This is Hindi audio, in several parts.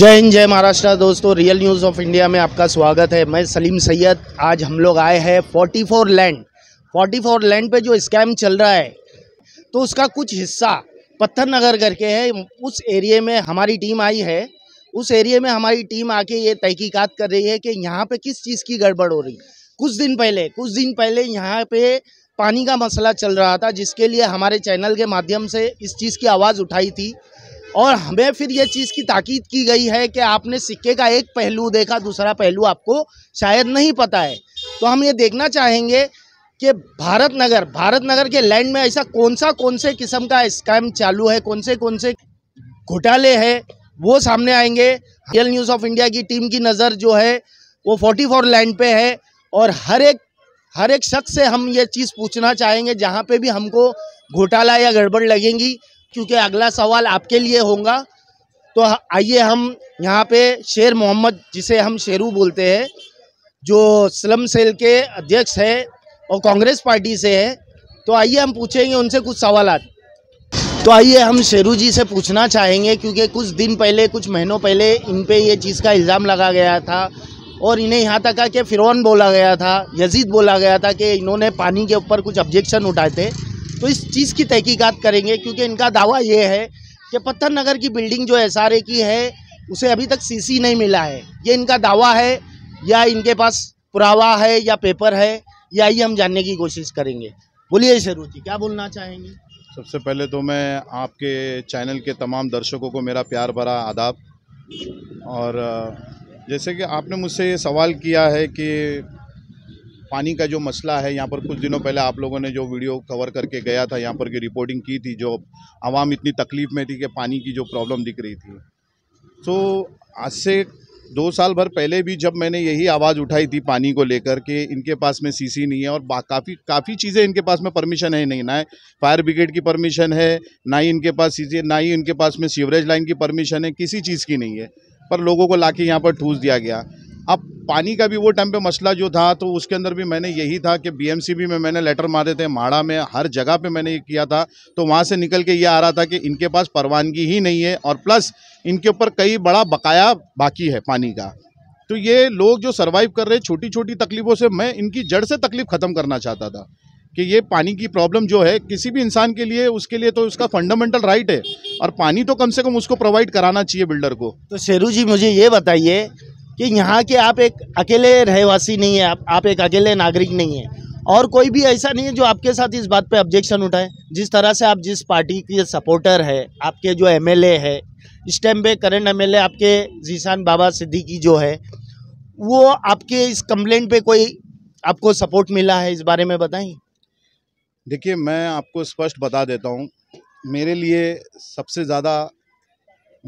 जय हिंद जय महाराष्ट्र दोस्तों रियल न्यूज़ ऑफ इंडिया में आपका स्वागत है मैं सलीम सैयद आज हम लोग आए हैं 44 लैंड 44 लैंड पे जो स्कैम चल रहा है तो उसका कुछ हिस्सा पत्थर नगर करके है उस एरिए में हमारी टीम आई है उस एरिए में हमारी टीम आके ये तहकीकात कर रही है कि यहाँ पे किस चीज़ की गड़बड़ हो रही कुछ दिन पहले कुछ दिन पहले यहाँ पे पानी का मसला चल रहा था जिसके लिए हमारे चैनल के माध्यम से इस चीज़ की आवाज़ उठाई थी और हमें फिर ये चीज़ की ताकीद की गई है कि आपने सिक्के का एक पहलू देखा दूसरा पहलू आपको शायद नहीं पता है तो हम ये देखना चाहेंगे कि भारत नगर भारत नगर के लैंड में ऐसा कौन सा कौन से किस्म का स्कैम चालू है कौन से कौन से घोटाले है वो सामने आएंगे रियल न्यूज़ ऑफ इंडिया की टीम की नज़र जो है वो फोर्टी फोर लैंड पे है और हर एक हर एक शख्स से हम ये चीज़ पूछना चाहेंगे जहाँ पे भी हमको घोटाला या गड़बड़ लगेंगी क्योंकि अगला सवाल आपके लिए होगा तो आइए हम यहाँ पे शेर मोहम्मद जिसे हम शेरू बोलते हैं जो स्लम सेल के अध्यक्ष है और कांग्रेस पार्टी से है तो आइए हम पूछेंगे उनसे कुछ सवाल तो आइए हम शेरू जी से पूछना चाहेंगे क्योंकि कुछ दिन पहले कुछ महीनों पहले इन पे ये चीज़ का इल्ज़ाम लगा गया था और इन्हें यहाँ तक आ कि फ़िरौन बोला गया था यजीद बोला गया था कि इन्होंने पानी के ऊपर कुछ ऑब्जेक्शन उठाए थे तो इस चीज़ की तहकीकात करेंगे क्योंकि इनका दावा ये है कि पत्थर नगर की बिल्डिंग जो एस की है उसे अभी तक सीसी नहीं मिला है ये इनका दावा है या इनके पास पुरावा है या पेपर है या ये हम जानने की कोशिश करेंगे बोलिए शेरू जी क्या बोलना चाहेंगे सबसे पहले तो मैं आपके चैनल के तमाम दर्शकों को मेरा प्यार भरा आदाब और जैसे कि आपने मुझसे ये सवाल किया है कि पानी का जो मसला है यहाँ पर कुछ दिनों पहले आप लोगों ने जो वीडियो कवर करके गया था यहाँ पर की रिपोर्टिंग की थी जो आवाम इतनी तकलीफ़ में थी कि पानी की जो प्रॉब्लम दिख रही थी तो आज से दो साल भर पहले भी जब मैंने यही आवाज़ उठाई थी पानी को लेकर के इनके पास में सीसी नहीं है और काफ़ी काफ़ी चीज़ें इनके पास में परमिशन है नहीं ना फायर ब्रिगेड की परमिशन है ना ही इनके पास सीसी ना ही इनके पास में सीवरेज लाइन की परमिशन है किसी चीज़ की नहीं है पर लोगों को ला के यहाँ पर ठूस दिया गया अब पानी का भी वो टाइम पे मसला जो था तो उसके अंदर भी मैंने यही था कि बीएमसी भी में मैंने लेटर मारे थे माड़ा में हर जगह पे मैंने ये किया था तो वहाँ से निकल के ये आ रहा था कि इनके पास परवानगी ही नहीं है और प्लस इनके ऊपर कई बड़ा बकाया बाकी है पानी का तो ये लोग जो सर्वाइव कर रहे छोटी छोटी तकलीफ़ों से मैं इनकी जड़ से तकलीफ ख़त्म करना चाहता था कि ये पानी की प्रॉब्लम जो है किसी भी इंसान के लिए उसके लिए तो उसका फंडामेंटल राइट है और पानी तो कम से कम उसको प्रोवाइड कराना चाहिए बिल्डर को तो शेरू जी मुझे ये बताइए कि यहाँ के आप एक अकेले रहवासी नहीं है आप, आप एक अकेले नागरिक नहीं है और कोई भी ऐसा नहीं है जो आपके साथ इस बात पे ऑब्जेक्शन उठाए जिस तरह से आप जिस पार्टी के सपोर्टर है आपके जो एमएलए है इस टाइम पे करंट एमएलए आपके जीशान बाबा सिद्दीकी जो है वो आपके इस कंप्लेंट पे कोई आपको सपोर्ट मिला है इस बारे में बताएं देखिए मैं आपको स्पष्ट बता देता हूँ मेरे लिए सबसे ज़्यादा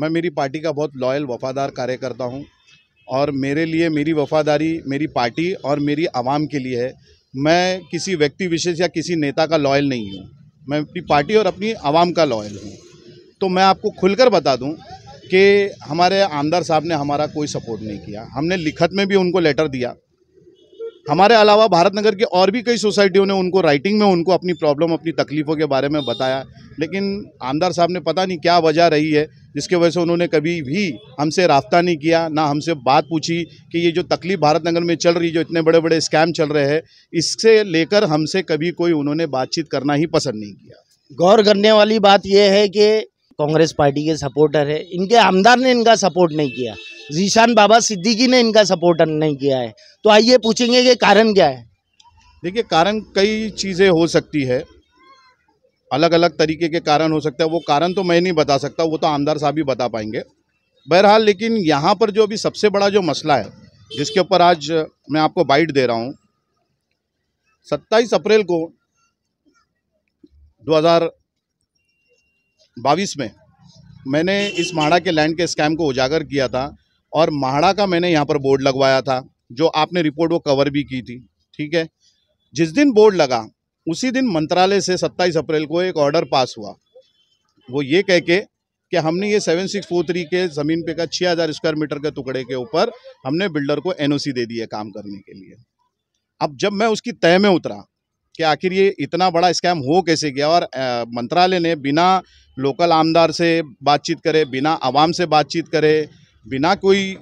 मैं मेरी पार्टी का बहुत लॉयल वफादार कार्यकर्ता हूँ और मेरे लिए मेरी वफादारी मेरी पार्टी और मेरी आवाम के लिए है मैं किसी व्यक्ति विशेष या किसी नेता का लॉयल नहीं हूँ मैं अपनी पार्टी और अपनी आवाम का लॉयल हूँ तो मैं आपको खुलकर बता दूँ कि हमारे आमदार साहब ने हमारा कोई सपोर्ट नहीं किया हमने लिखत में भी उनको लेटर दिया हमारे अलावा भारत नगर की और भी कई सोसाइटियों ने उनको राइटिंग में उनको अपनी प्रॉब्लम अपनी तकलीफ़ों के बारे में बताया लेकिन आमदार साहब ने पता नहीं क्या वजह रही है जिसके वजह से उन्होंने कभी भी हमसे रास्ता नहीं किया ना हमसे बात पूछी कि ये जो तकलीफ भारत नगर में चल रही जो इतने बड़े बड़े स्कैम चल रहे हैं इससे लेकर हमसे कभी कोई उन्होंने बातचीत करना ही पसंद नहीं किया गौर करने वाली बात यह है कि कांग्रेस पार्टी के सपोर्टर है इनके आमदार ने इनका सपोर्ट नहीं किया जीशान बाबा सिद्दीकी ने इनका सपोर्ट नहीं किया है तो आइए पूछेंगे कि कारण क्या है देखिए कारण कई चीज़ें हो सकती है अलग अलग तरीके के कारण हो सकते हैं वो कारण तो मैं नहीं बता सकता वो तो आमदार साहब ही बता पाएंगे बहरहाल लेकिन यहाँ पर जो अभी सबसे बड़ा जो मसला है जिसके ऊपर आज मैं आपको बाइट दे रहा हूँ सत्ताईस अप्रैल को 2022 में मैंने इस महाड़ा के लैंड के स्कैम को उजागर किया था और महाड़ा का मैंने यहाँ पर बोर्ड लगवाया था जो आपने रिपोर्ट वो कवर भी की थी ठीक है जिस दिन बोर्ड लगा उसी दिन मंत्रालय से 27 अप्रैल को एक ऑर्डर पास हुआ वो ये कह के कि हमने ये सेवन सिक्स फोर थ्री के ज़मीन पे का छः हज़ार स्क्वायर मीटर के टुकड़े के ऊपर हमने बिल्डर को एनओसी दे दी है काम करने के लिए अब जब मैं उसकी तय में उतरा कि आखिर ये इतना बड़ा स्कैम हो कैसे गया और मंत्रालय ने बिना लोकल आमदार से बातचीत करे बिना आवाम से बातचीत करे बिना कोई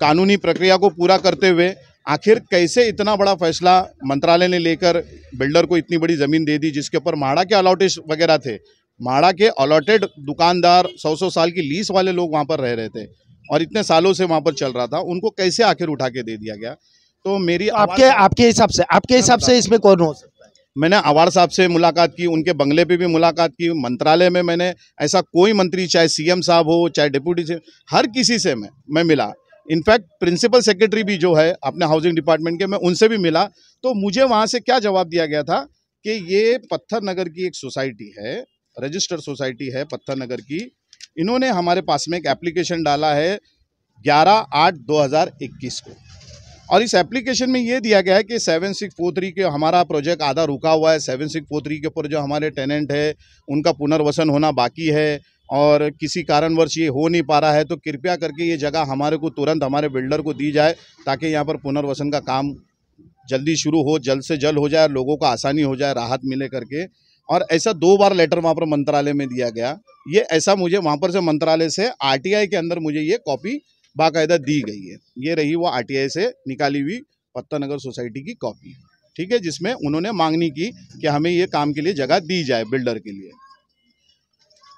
कानूनी प्रक्रिया को पूरा करते हुए आखिर कैसे इतना बड़ा फैसला मंत्रालय ने लेकर बिल्डर को इतनी बड़ी ज़मीन दे दी जिसके ऊपर माड़ा के अलॉटेज वगैरह थे माड़ा के अलॉटेड दुकानदार सौ सौ साल की लीस वाले लोग वहाँ पर रह रहे थे और इतने सालों से वहाँ पर चल रहा था उनको कैसे आखिर उठा के दे दिया गया तो मेरी तो आपके आपके हिसाब से आपके हिसाब से इसमें कौन हो सकता है मैंने अवार साहब से मुलाकात की उनके बंगले पे भी मुलाकात की मंत्रालय में मैंने ऐसा कोई मंत्री चाहे सीएम साहब हो चाहे डिप्यूटी से हर किसी से मैं मैं मिला इनफैक्ट प्रिंसिपल सेक्रेटरी भी जो है अपने हाउसिंग डिपार्टमेंट के मैं उनसे भी मिला तो मुझे वहाँ से क्या जवाब दिया गया था कि ये पत्थर नगर की एक सोसाइटी है रजिस्टर सोसाइटी है पत्थर नगर की इन्होंने हमारे पास में एक एप्लीकेशन डाला है 11 आठ 2021 को और इस एप्लीकेशन में ये दिया गया है कि सेवन सिक्स फोर थ्री के हमारा प्रोजेक्ट आधा रुका हुआ है सेवन सिक्स फोर थ्री के ऊपर जो हमारे टेनेंट है उनका पुनर्वसन होना बाकी है और किसी कारणवश ये हो नहीं पा रहा है तो कृपया करके ये जगह हमारे को तुरंत हमारे बिल्डर को दी जाए ताकि यहाँ पर पुनर्वसन का काम जल्दी शुरू हो जल्द से जल्द हो जाए लोगों को आसानी हो जाए राहत मिले करके और ऐसा दो बार लेटर वहाँ पर मंत्रालय में दिया गया ये ऐसा मुझे वहाँ पर से मंत्रालय से आरटीआई के अंदर मुझे ये कॉपी बाकायदा दी गई है ये रही वो आरटीआई से निकाली हुई पत्ता नगर सोसाइटी की कॉपी ठीक है जिसमें उन्होंने मांगनी की कि हमें ये काम के लिए जगह दी जाए बिल्डर के लिए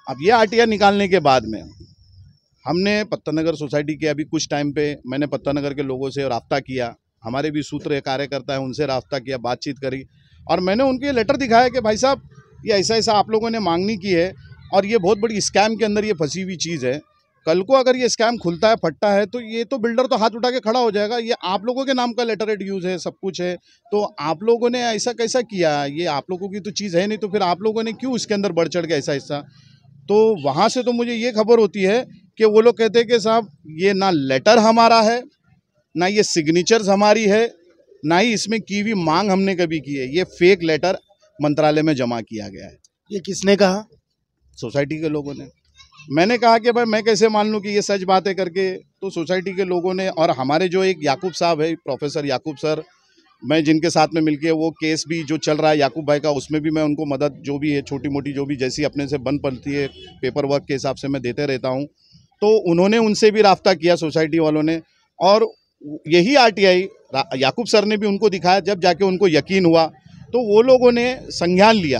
अब ये आर निकालने के बाद में हमने नगर सोसाइटी के अभी कुछ टाइम पे मैंने नगर के लोगों से रबता किया हमारे भी सूत्र कार्यकर्ता है उनसे रबता किया बातचीत करी और मैंने उनके लेटर दिखाया कि भाई साहब ये ऐसा ऐसा आप लोगों ने मांगनी की है और ये बहुत बड़ी स्कैम के अंदर ये फंसी हुई चीज़ है कल को अगर ये स्कैम खुलता है फटता है तो ये तो बिल्डर तो हाथ उठा के खड़ा हो जाएगा ये आप लोगों के नाम का लेटर एड यूज़ है सब कुछ है तो आप लोगों ने ऐसा कैसा किया ये आप लोगों की तो चीज़ है नहीं तो फिर आप लोगों ने क्यों इसके अंदर बढ़ चढ़ के ऐसा ऐसा तो वहाँ से तो मुझे ये खबर होती है कि वो लोग कहते हैं कि साहब ये ना लेटर हमारा है ना ये सिग्नेचर्स हमारी है ना ही इसमें की हुई मांग हमने कभी की है ये फेक लेटर मंत्रालय में जमा किया गया है ये किसने कहा सोसाइटी के लोगों ने मैंने कहा कि भाई मैं कैसे मान लूँ कि ये सच बातें करके तो सोसाइटी के लोगों ने और हमारे जो एक याकूब साहब है प्रोफेसर याकूब सर मैं जिनके साथ में मिलके वो केस भी जो चल रहा है याकूब भाई का उसमें भी मैं उनको मदद जो भी है छोटी मोटी जो भी जैसी अपने से बन पड़ती है पेपर वर्क के हिसाब से मैं देते रहता हूँ तो उन्होंने उनसे भी रबता किया सोसाइटी वालों ने और यही आर याकूब सर ने भी उनको दिखाया जब जाके उनको यकीन हुआ तो वो लोगों ने संज्ञान लिया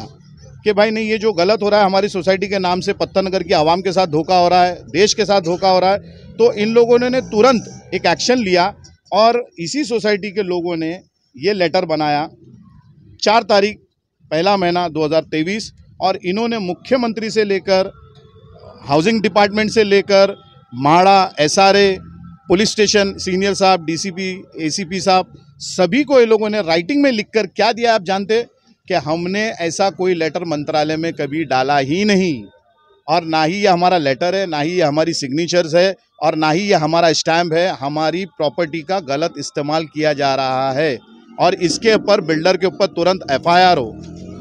कि भाई नहीं ये जो गलत हो रहा है हमारी सोसाइटी के नाम से पत्तनगर की आवाम के साथ धोखा हो रहा है देश के साथ धोखा हो रहा है तो इन लोगों ने तुरंत एक एक्शन लिया और इसी सोसाइटी के लोगों ने ये लेटर बनाया चार तारीख पहला महीना 2023 और इन्होंने मुख्यमंत्री से लेकर हाउसिंग डिपार्टमेंट से लेकर माड़ा एसआरए पुलिस स्टेशन सीनियर साहब डीसीपी एसीपी साहब सभी को ये लोगों ने राइटिंग में लिखकर क्या दिया आप जानते कि हमने ऐसा कोई लेटर मंत्रालय में कभी डाला ही नहीं और ना ही ये हमारा लेटर है ना ही ये हमारी सिग्नेचर्स है और ना ही ये हमारा स्टैम्प है हमारी प्रॉपर्टी का गलत इस्तेमाल किया जा रहा है और इसके ऊपर बिल्डर के ऊपर तुरंत एफआईआर हो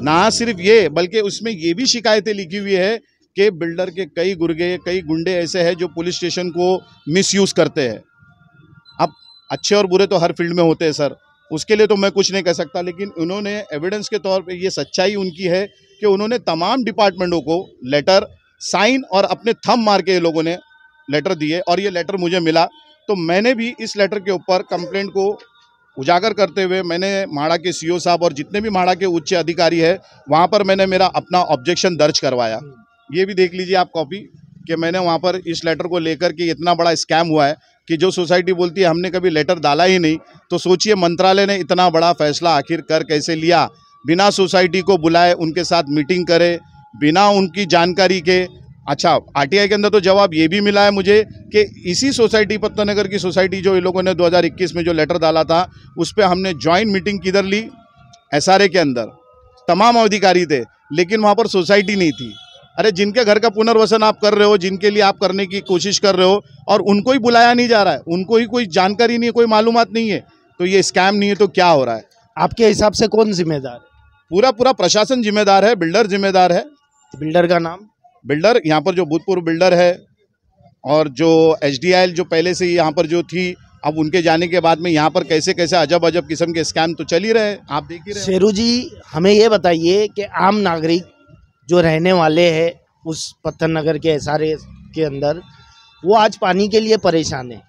ना सिर्फ ये बल्कि उसमें ये भी शिकायतें लिखी हुई है कि बिल्डर के कई गुर्गे कई गुंडे ऐसे हैं जो पुलिस स्टेशन को मिसयूज़ करते हैं अब अच्छे और बुरे तो हर फील्ड में होते हैं सर उसके लिए तो मैं कुछ नहीं कह सकता लेकिन उन्होंने एविडेंस के तौर पे ये सच्चाई उनकी है कि उन्होंने तमाम डिपार्टमेंटों को लेटर साइन और अपने थम मार के लोगों ने लेटर दिए और ये लेटर मुझे मिला तो मैंने भी इस लेटर के ऊपर कंप्लेंट को उजागर करते हुए मैंने माड़ा के सीईओ साहब और जितने भी माड़ा के उच्च अधिकारी है वहाँ पर मैंने मेरा अपना ऑब्जेक्शन दर्ज करवाया ये भी देख लीजिए आप कॉपी कि मैंने वहाँ पर इस लेटर को लेकर के इतना बड़ा स्कैम हुआ है कि जो सोसाइटी बोलती है हमने कभी लेटर डाला ही नहीं तो सोचिए मंत्रालय ने इतना बड़ा फैसला आखिर कर कैसे लिया बिना सोसाइटी को बुलाए उनके साथ मीटिंग करे बिना उनकी जानकारी के अच्छा आरटीआई के अंदर तो जवाब ये भी मिला है मुझे कि इसी सोसाइटी पत्तनगर की सोसाइटी जो इन लोगों ने 2021 में जो लेटर डाला था उस पर हमने ज्वाइंट मीटिंग किधर ली एसआरए के अंदर तमाम अधिकारी थे लेकिन वहाँ पर सोसाइटी नहीं थी अरे जिनके घर का पुनर्वसन आप कर रहे हो जिनके लिए आप करने की कोशिश कर रहे हो और उनको ही बुलाया नहीं जा रहा है उनको ही कोई जानकारी नहीं है कोई मालूम नहीं है तो ये स्कैम नहीं है तो क्या हो रहा है आपके हिसाब से कौन जिम्मेदार है पूरा पूरा प्रशासन जिम्मेदार है बिल्डर जिम्मेदार है बिल्डर का नाम बिल्डर यहाँ पर जो भूतपूर्व बिल्डर है और जो एच जो पहले से ही यहाँ पर जो थी अब उनके जाने के बाद में यहाँ पर कैसे कैसे अजब अजब किस्म के स्कैम तो चल ही रहे आप देख रहे शेरू जी हमें ये बताइए कि आम नागरिक जो रहने वाले हैं उस पत्थर नगर के एस के अंदर वो आज पानी के लिए परेशान है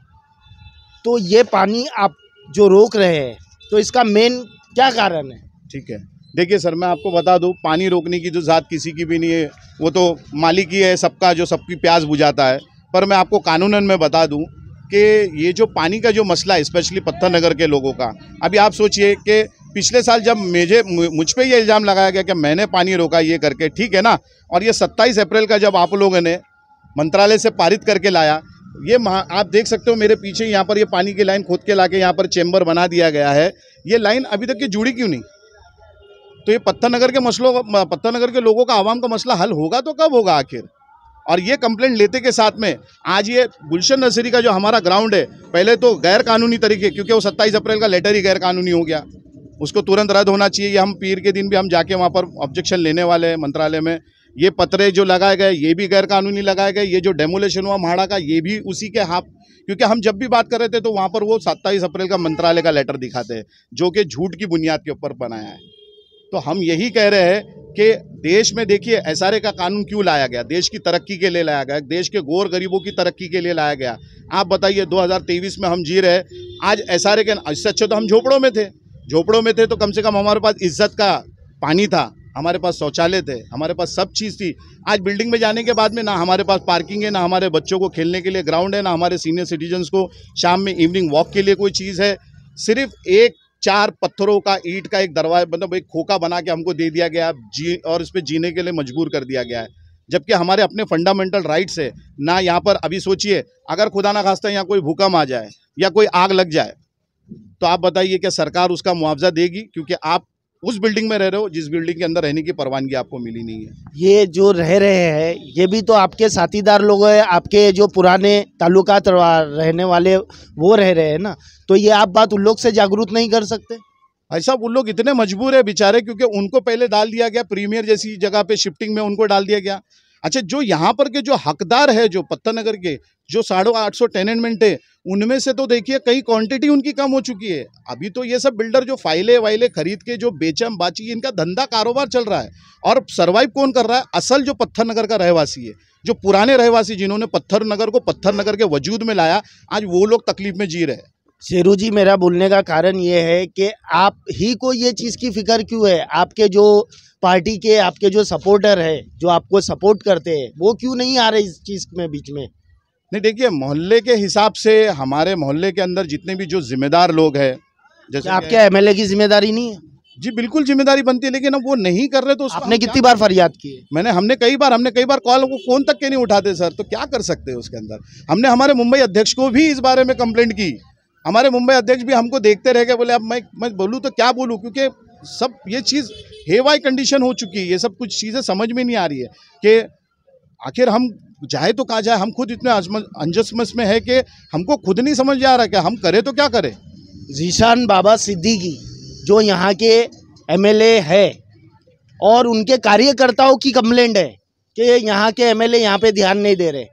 तो ये पानी आप जो रोक रहे हैं तो इसका मेन क्या कारण है ठीक है देखिए सर मैं आपको बता दूँ पानी रोकने की जो ज़ात किसी की भी नहीं है वो तो मालिक ही है सबका जो सबकी प्यास बुझाता है पर मैं आपको कानूनन में बता दूँ कि ये जो पानी का जो मसला है स्पेशली पत्थर नगर के लोगों का अभी आप सोचिए कि पिछले साल जब मुझे मुझ पर ये इल्ज़ाम लगाया गया कि मैंने पानी रोका ये करके ठीक है ना और ये सत्ताईस अप्रैल का जब आप लोगों ने मंत्रालय से पारित करके लाया ये आप देख सकते हो मेरे पीछे यहाँ पर ये पानी की लाइन खोद के लाके यहाँ पर चैम्बर बना दिया गया है ये लाइन अभी तक की जुड़ी क्यों नहीं तो ये पत्थर नगर के मसलों पत्थर नगर के लोगों का आवाम का मसला हल होगा तो कब होगा आखिर और ये कंप्लेंट लेते के साथ में आज ये गुलशन नर्सरी का जो हमारा ग्राउंड है पहले तो गैर कानूनी तरीके क्योंकि वो सत्ताईस अप्रैल का लेटर ही गैर कानूनी हो गया उसको तुरंत रद्द होना चाहिए ये हम पीर के दिन भी हम जाके वहाँ पर ऑब्जेक्शन लेने वाले हैं मंत्रालय में ये पत्रे जो लगाए गए ये भी गैर कानूनी लगाए गए ये जो डेमोलेशन हुआ महाड़ा का ये भी उसी के हाथ क्योंकि हम जब भी बात कर रहे थे तो वहाँ पर वो सत्ताईस अप्रैल का मंत्रालय का लेटर दिखाते हैं जो कि झूठ की बुनियाद के ऊपर बनाया है तो हम यही कह रहे हैं कि देश में देखिए एस का कानून क्यों लाया गया देश की तरक्की के लिए लाया गया देश के गोर गरीबों की तरक्की के लिए लाया गया आप बताइए 2023 में हम जी रहे आज एस के इससे अच्छे तो हम झोपड़ों में थे झोपड़ों में थे तो कम से कम हमारे पास इज्जत का पानी था हमारे पास शौचालय थे हमारे पास सब चीज़ थी आज बिल्डिंग में जाने के बाद में ना हमारे पास पार्किंग है ना हमारे बच्चों को खेलने के लिए ग्राउंड है ना हमारे सीनियर सिटीजन्स को शाम में इवनिंग वॉक के लिए कोई चीज़ है सिर्फ एक चार पत्थरों का ईट का एक दरवाजा मतलब एक खोखा बना के हमको दे दिया गया जी और इस पर जीने के लिए मजबूर कर दिया गया है जबकि हमारे अपने फंडामेंटल राइट्स है ना यहाँ पर अभी सोचिए अगर खुदा ना खास्ता यहाँ कोई भूकंप आ जाए या कोई आग लग जाए तो आप बताइए क्या सरकार उसका मुआवजा देगी क्योंकि आप उस बिल्डिंग में रह रहे हो जिस बिल्डिंग के अंदर रहने की परवानगी आपको मिली नहीं है ये जो रह रहे हैं ये भी तो आपके साथीदार लोग हैं आपके जो पुराने तालुका रहने वाले वो रह रहे हैं ना तो ये आप बात उन लोग से जागरूक नहीं कर सकते भाई साहब उन लोग इतने मजबूर है बेचारे क्योंकि उनको पहले डाल दिया गया प्रीमियर जैसी जगह पे शिफ्टिंग में उनको डाल दिया गया अच्छा जो यहाँ पर के जो हकदार है जो नगर के जो साढ़े आठ सौ टेनेंटमेंट है उनमें से तो देखिए कई क्वांटिटी उनकी कम हो चुकी है अभी तो ये सब बिल्डर जो फाइले वाइले खरीद के जो बेचम बाची इनका धंधा कारोबार चल रहा है और सर्वाइव कौन कर रहा है असल जो पत्थर नगर का रहवासी है जो पुराने रहवासी जिन्होंने पत्थर नगर को पत्थर नगर के वजूद में लाया आज वो लोग तकलीफ में जी रहे हैं शेरू जी मेरा बोलने का कारण ये है कि आप ही को ये चीज़ की फ़िक्र क्यों है आपके जो पार्टी के आपके जो सपोर्टर है जो आपको सपोर्ट करते हैं वो क्यों नहीं आ रहे इस चीज़ में बीच में नहीं देखिए मोहल्ले के हिसाब से हमारे मोहल्ले के अंदर जितने भी जो जिम्मेदार लोग हैं जैसे आपके एमएलए की जिम्मेदारी नहीं है जी बिल्कुल जिम्मेदारी बनती है लेकिन अब वो नहीं कर रहे तो आपने कितनी बार फरियाद की है मैंने हमने कई बार हमने कई बार कॉल को फोन तक के नहीं उठाते सर तो क्या कर सकते हैं उसके अंदर हमने हमारे मुंबई अध्यक्ष को भी इस बारे में कंप्लेंट की हमारे मुंबई अध्यक्ष भी हमको देखते रह गए बोले अब मैं मैं बोलूँ तो क्या बोलूँ क्योंकि सब ये चीज़ हेवाई कंडीशन हो चुकी है ये सब कुछ चीज़ें समझ में नहीं आ रही है कि आखिर हम जाए तो कहा जाए हम खुद इतने अंजसमस में है कि हमको खुद नहीं समझ आ रहा कि हम करें तो क्या करें जीशान बाबा सिद्दीकी जो यहाँ के एमएलए है और उनके कार्यकर्ताओं की कंप्लेंट है कि यहाँ के एमएलए यहाँ पर ध्यान नहीं दे रहे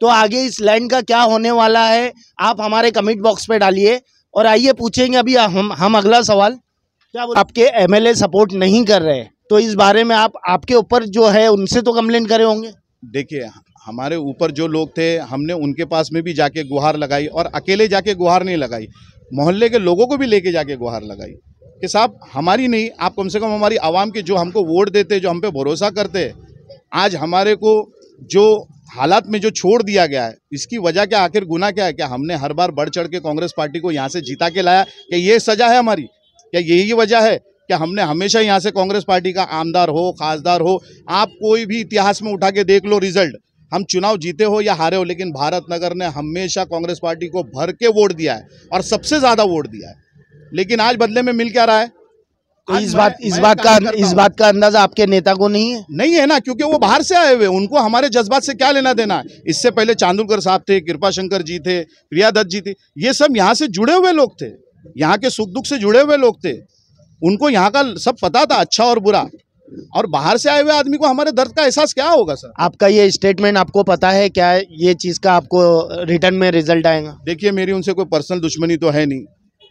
तो आगे इस लैंड का क्या होने वाला है आप हमारे कमेंट बॉक्स पे डालिए और आइए पूछेंगे अभी हम हम अगला सवाल क्या आपके एमएलए सपोर्ट नहीं कर रहे तो इस बारे में आप आपके ऊपर जो है उनसे तो कम्प्लेन करे होंगे देखिए हमारे ऊपर जो लोग थे हमने उनके पास में भी जाके गुहार लगाई और अकेले जाके गुहार नहीं लगाई मोहल्ले के लोगों को भी लेके जाके गुहार लगाई कि साहब हमारी नहीं आप कम से कम हमारी आवाम के जो हमको वोट देते जो हम पे भरोसा करते आज हमारे को जो हालात में जो छोड़ दिया गया है इसकी वजह क्या आखिर गुना क्या है क्या हमने हर बार बढ़ चढ़ के कांग्रेस पार्टी को यहाँ से जीता के लाया क्या ये सजा है हमारी क्या यही वजह है कि हमने हमेशा यहाँ से कांग्रेस पार्टी का आमदार हो खासदार हो आप कोई भी इतिहास में उठा के देख लो रिजल्ट हम चुनाव जीते हो या हारे हो लेकिन भारत नगर ने हमेशा कांग्रेस पार्टी को भर के वोट दिया है और सबसे ज़्यादा वोट दिया है लेकिन आज बदले में मिल क्या रहा है तो इस बात इस बात का इस बात का अंदाजा आपके नेता को नहीं है नहीं है ना क्योंकि वो बाहर से आए हुए उनको हमारे जज्बात से क्या लेना देना है इससे पहले चांदुलकर साहब थे कृपा शंकर जी थे प्रिया दत्त जी थे ये सब यहाँ से जुड़े हुए लोग थे यहाँ के सुख दुख से जुड़े हुए लोग थे उनको यहाँ का सब पता था अच्छा और बुरा और बाहर से आए हुए आदमी को हमारे दर्द का एहसास क्या होगा सर आपका ये स्टेटमेंट आपको पता है क्या ये चीज़ का आपको रिटर्न में रिजल्ट आएगा देखिए मेरी उनसे कोई पर्सनल दुश्मनी तो है नहीं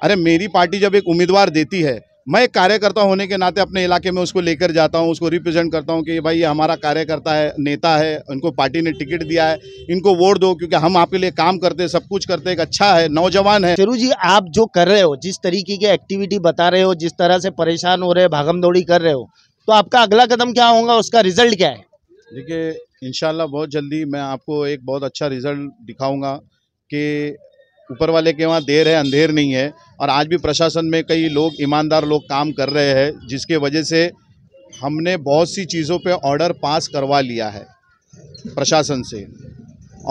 अरे मेरी पार्टी जब एक उम्मीदवार देती है मैं एक कार्यकर्ता होने के नाते अपने इलाके में उसको लेकर जाता हूँ उसको रिप्रेजेंट करता हूँ कि भाई ये हमारा कार्यकर्ता है नेता है इनको पार्टी ने टिकट दिया है इनको वोट दो क्योंकि हम आपके लिए काम करते सब कुछ करते एक अच्छा है नौजवान है शेरू जी आप जो कर रहे हो जिस तरीके की एक्टिविटी बता रहे हो जिस तरह से परेशान हो रहे हो भागम कर रहे हो तो आपका अगला कदम क्या होगा उसका रिजल्ट क्या है देखिए इन बहुत जल्दी मैं आपको एक बहुत अच्छा रिजल्ट दिखाऊंगा कि ऊपर वाले के वहाँ देर है अंधेर नहीं है और आज भी प्रशासन में कई लोग ईमानदार लोग काम कर रहे हैं जिसके वजह से हमने बहुत सी चीज़ों पे ऑर्डर पास करवा लिया है प्रशासन से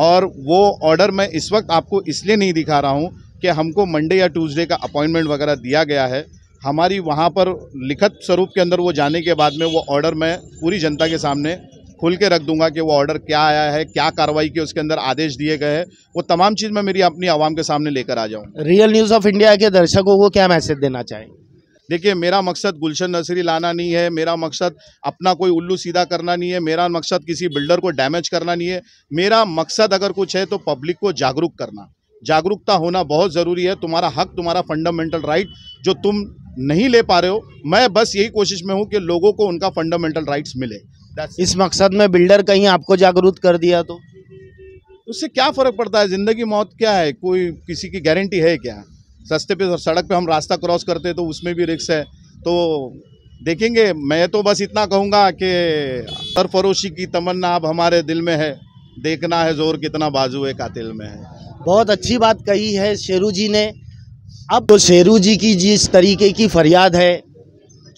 और वो ऑर्डर मैं इस वक्त आपको इसलिए नहीं दिखा रहा हूँ कि हमको मंडे या ट्यूसडे का अपॉइंटमेंट वगैरह दिया गया है हमारी वहाँ पर लिखित स्वरूप के अंदर वो जाने के बाद में वो ऑर्डर मैं पूरी जनता के सामने खुल के रख दूंगा कि वो ऑर्डर क्या आया है क्या कार्रवाई की उसके अंदर आदेश दिए गए हैं वो तमाम चीज़ मैं मेरी अपनी आवाम के सामने लेकर आ जाऊँ रियल न्यूज़ ऑफ इंडिया के दर्शकों को क्या मैसेज देना चाहेंगे देखिए मेरा मकसद गुलशन नसरी लाना नहीं है मेरा मकसद अपना कोई उल्लू सीधा करना नहीं है मेरा मकसद किसी बिल्डर को डैमेज करना नहीं है मेरा मकसद अगर कुछ है तो पब्लिक को जागरूक करना जागरूकता होना बहुत ज़रूरी है तुम्हारा हक तुम्हारा फंडामेंटल राइट जो तुम नहीं ले पा रहे हो मैं बस यही कोशिश में हूँ कि लोगों को उनका फंडामेंटल राइट्स मिले इस मकसद में बिल्डर कहीं आपको जागरूक कर दिया तो उससे क्या फ़र्क पड़ता है ज़िंदगी मौत क्या है कोई किसी की गारंटी है क्या सस्ते पे सड़क पे हम रास्ता क्रॉस करते हैं तो उसमें भी रिक्स है तो देखेंगे मैं तो बस इतना कहूँगा कि सरफरोशी की तमन्ना अब हमारे दिल में है देखना है जोर कितना बाजू है कातिल में है बहुत अच्छी बात कही है शेरू जी ने अब तो शेरू जी की जिस तरीके की फरियाद है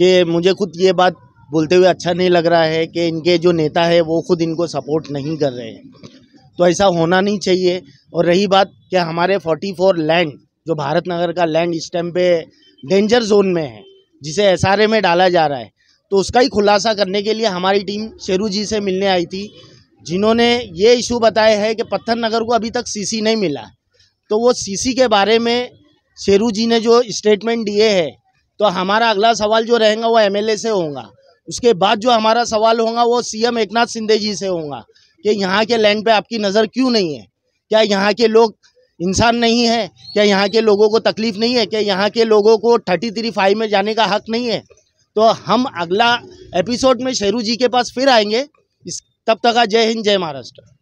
कि मुझे खुद ये बात बोलते हुए अच्छा नहीं लग रहा है कि इनके जो नेता है वो खुद इनको सपोर्ट नहीं कर रहे हैं तो ऐसा होना नहीं चाहिए और रही बात कि हमारे 44 लैंड जो भारत नगर का लैंड इस टाइम पे डेंजर जोन में है जिसे एस में डाला जा रहा है तो उसका ही खुलासा करने के लिए हमारी टीम शेरू जी से मिलने आई थी जिन्होंने ये इशू बताया है कि पत्थर नगर को अभी तक सी नहीं मिला तो वो सी के बारे में शेरू जी ने जो स्टेटमेंट दिए है तो हमारा अगला सवाल जो रहेगा वो एमएलए से होगा उसके बाद जो हमारा सवाल होगा वो सीएम एकनाथ शिंदे जी से होगा कि यहाँ के लैंड पे आपकी नज़र क्यों नहीं है क्या यहाँ के लोग इंसान नहीं है क्या यहाँ के लोगों को तकलीफ़ नहीं है क्या यहाँ के लोगों को थर्टी थ्री फाइव में जाने का हक नहीं है तो हम अगला एपिसोड में शेरू जी के पास फिर आएंगे इस तब तक जय हिंद जय महाराष्ट्र